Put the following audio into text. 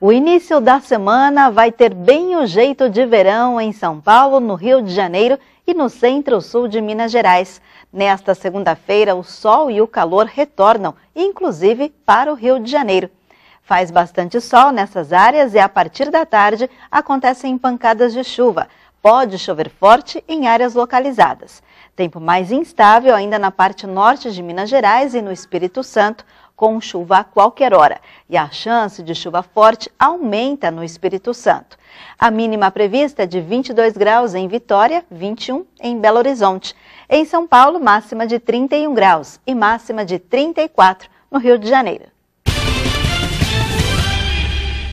O início da semana vai ter bem o jeito de verão em São Paulo, no Rio de Janeiro e no centro-sul de Minas Gerais. Nesta segunda-feira, o sol e o calor retornam, inclusive para o Rio de Janeiro. Faz bastante sol nessas áreas e a partir da tarde acontecem pancadas de chuva. Pode chover forte em áreas localizadas. Tempo mais instável ainda na parte norte de Minas Gerais e no Espírito Santo, com chuva a qualquer hora. E a chance de chuva forte aumenta no Espírito Santo. A mínima prevista é de 22 graus em Vitória, 21 em Belo Horizonte. Em São Paulo, máxima de 31 graus e máxima de 34 no Rio de Janeiro.